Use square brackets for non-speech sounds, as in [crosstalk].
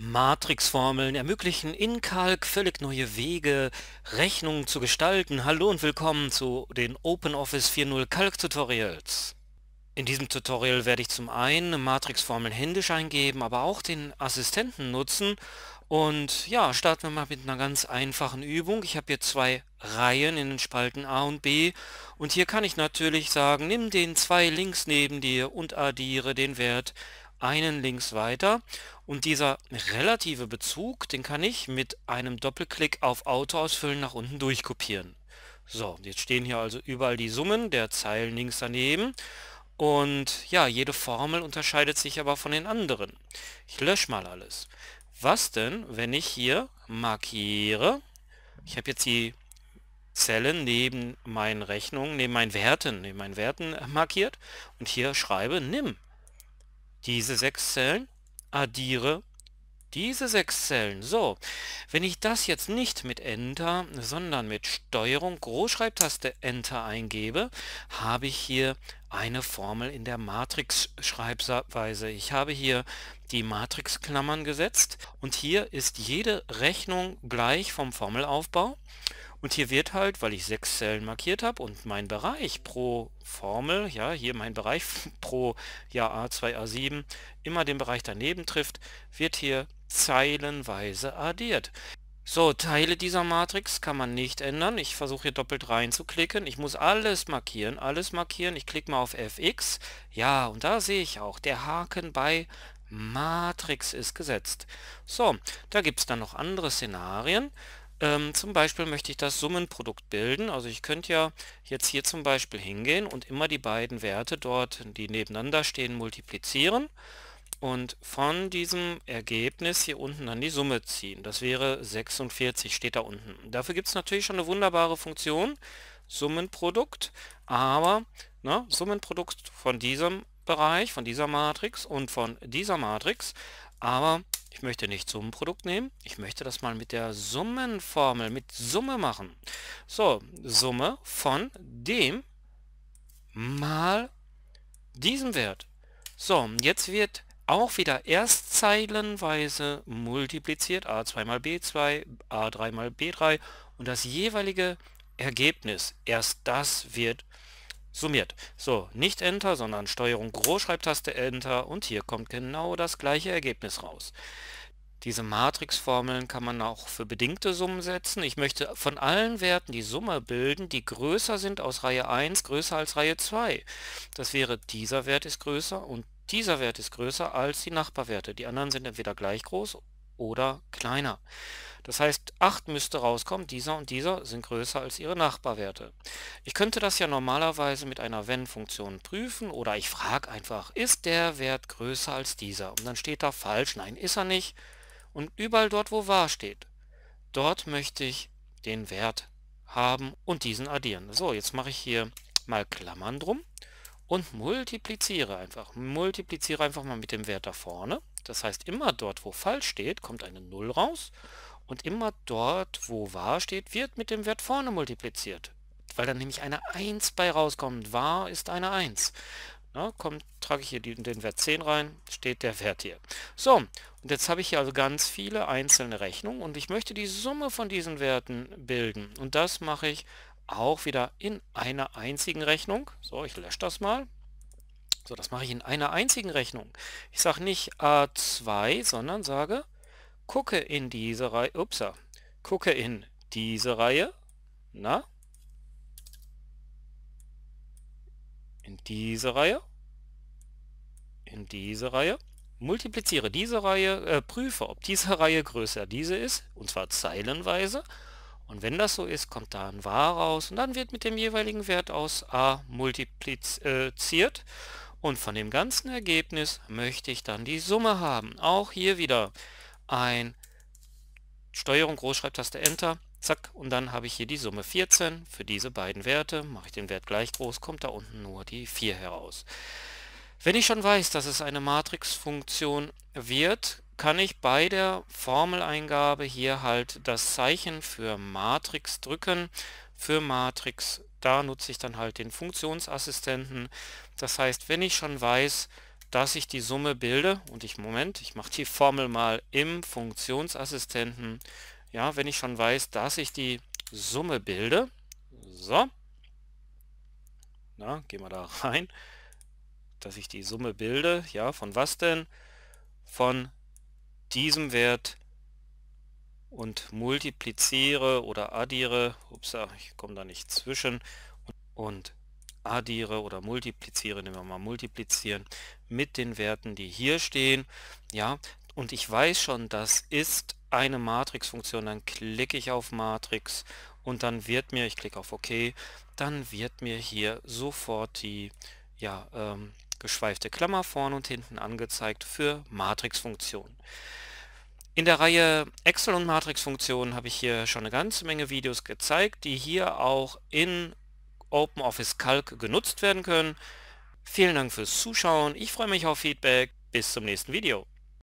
Matrixformeln ermöglichen in Kalk völlig neue Wege, Rechnungen zu gestalten. Hallo und willkommen zu den OpenOffice 4.0 Kalk Tutorials. In diesem Tutorial werde ich zum einen Matrixformeln händisch eingeben, aber auch den Assistenten nutzen. Und ja, starten wir mal mit einer ganz einfachen Übung. Ich habe hier zwei Reihen in den Spalten A und B und hier kann ich natürlich sagen, nimm den zwei links neben dir und addiere den Wert einen Links weiter und dieser relative Bezug, den kann ich mit einem Doppelklick auf Auto ausfüllen nach unten durchkopieren. So, jetzt stehen hier also überall die Summen der Zeilen links daneben und ja, jede Formel unterscheidet sich aber von den anderen. Ich lösche mal alles. Was denn, wenn ich hier markiere? Ich habe jetzt die Zellen neben meinen Rechnungen, neben meinen Werten, neben meinen Werten markiert und hier schreibe nimm diese sechs Zellen, addiere diese sechs Zellen. So, wenn ich das jetzt nicht mit Enter, sondern mit Steuerung Großschreibtaste Enter eingebe, habe ich hier eine Formel in der Matrix-Schreibweise. Ich habe hier die Matrix-Klammern gesetzt und hier ist jede Rechnung gleich vom Formelaufbau und hier wird halt, weil ich sechs Zellen markiert habe und mein Bereich pro Formel, ja, hier mein Bereich [laughs] pro ja, A2, A7, immer den Bereich daneben trifft, wird hier zeilenweise addiert. So, Teile dieser Matrix kann man nicht ändern. Ich versuche hier doppelt reinzuklicken. Ich muss alles markieren, alles markieren. Ich klicke mal auf FX. Ja, und da sehe ich auch, der Haken bei Matrix ist gesetzt. So, da gibt es dann noch andere Szenarien. Ähm, zum Beispiel möchte ich das Summenprodukt bilden. Also ich könnte ja jetzt hier zum Beispiel hingehen und immer die beiden Werte dort, die nebeneinander stehen, multiplizieren und von diesem Ergebnis hier unten dann die Summe ziehen. Das wäre 46, steht da unten. Dafür gibt es natürlich schon eine wunderbare Funktion, Summenprodukt, aber ne, Summenprodukt von diesem Bereich, von dieser Matrix und von dieser Matrix, aber ich möchte nicht Summenprodukt nehmen. Ich möchte das mal mit der Summenformel, mit Summe machen. So, Summe von dem mal diesem Wert. So, jetzt wird auch wieder erstzeilenweise multipliziert. A2 mal B2, A3 mal B3 und das jeweilige Ergebnis. Erst das wird multipliziert summiert. So, nicht Enter, sondern Steuerung Großschreibtaste Enter und hier kommt genau das gleiche Ergebnis raus. Diese Matrixformeln kann man auch für bedingte Summen setzen. Ich möchte von allen Werten die Summe bilden, die größer sind aus Reihe 1, größer als Reihe 2. Das wäre, dieser Wert ist größer und dieser Wert ist größer als die Nachbarwerte. Die anderen sind entweder gleich groß oder kleiner. Das heißt, 8 müsste rauskommen, dieser und dieser sind größer als ihre Nachbarwerte. Ich könnte das ja normalerweise mit einer Wenn-Funktion prüfen oder ich frage einfach, ist der Wert größer als dieser? Und dann steht da falsch, nein, ist er nicht. Und überall dort, wo wahr steht, dort möchte ich den Wert haben und diesen addieren. So, jetzt mache ich hier mal Klammern drum und multipliziere einfach. Multipliziere einfach mal mit dem Wert da vorne. Das heißt, immer dort, wo falsch steht, kommt eine 0 raus und immer dort, wo wahr steht, wird mit dem Wert vorne multipliziert, weil dann nämlich eine 1 bei rauskommt. Wahr ist eine 1. Na, kommt, trage ich hier die, den Wert 10 rein, steht der Wert hier. So, und jetzt habe ich hier also ganz viele einzelne Rechnungen und ich möchte die Summe von diesen Werten bilden. Und das mache ich auch wieder in einer einzigen Rechnung. So, ich lösche das mal. So, das mache ich in einer einzigen Rechnung. Ich sage nicht A2, sondern sage, gucke in diese Reihe, upsa, gucke in diese Reihe, na, in diese Reihe, in diese Reihe, multipliziere diese Reihe, äh, prüfe, ob diese [laughs] Reihe größer diese ist, und zwar zeilenweise, und wenn das so ist, kommt da ein var raus und dann wird mit dem jeweiligen Wert aus a multipliziert äh, und von dem ganzen Ergebnis möchte ich dann die Summe haben. Auch hier wieder ein Steuerung, Großschreibtaste, Enter, zack, und dann habe ich hier die Summe 14 für diese beiden Werte. Mache ich den Wert gleich groß, kommt da unten nur die 4 heraus. Wenn ich schon weiß, dass es eine Matrixfunktion wird, kann ich bei der Formeleingabe hier halt das Zeichen für Matrix drücken, für Matrix da nutze ich dann halt den Funktionsassistenten. Das heißt, wenn ich schon weiß, dass ich die Summe bilde und ich, Moment, ich mache die Formel mal im Funktionsassistenten. Ja, wenn ich schon weiß, dass ich die Summe bilde, so, na, gehen wir da [laughs] rein, dass ich die Summe bilde, ja, von was denn? Von diesem Wert und multipliziere oder addiere, ups, ich komme da nicht zwischen, und addiere oder multipliziere, nehmen wir mal multiplizieren, mit den Werten, die hier stehen. Ja, und ich weiß schon, das ist eine Matrixfunktion, dann klicke ich auf Matrix und dann wird mir, ich klicke auf OK, dann wird mir hier sofort die ja, ähm, geschweifte Klammer vorn und hinten angezeigt für Matrixfunktionen. In der Reihe Excel und Matrix-Funktionen habe ich hier schon eine ganze Menge Videos gezeigt, die hier auch in OpenOffice Calc genutzt werden können. Vielen Dank fürs Zuschauen, ich freue mich auf Feedback, bis zum nächsten Video.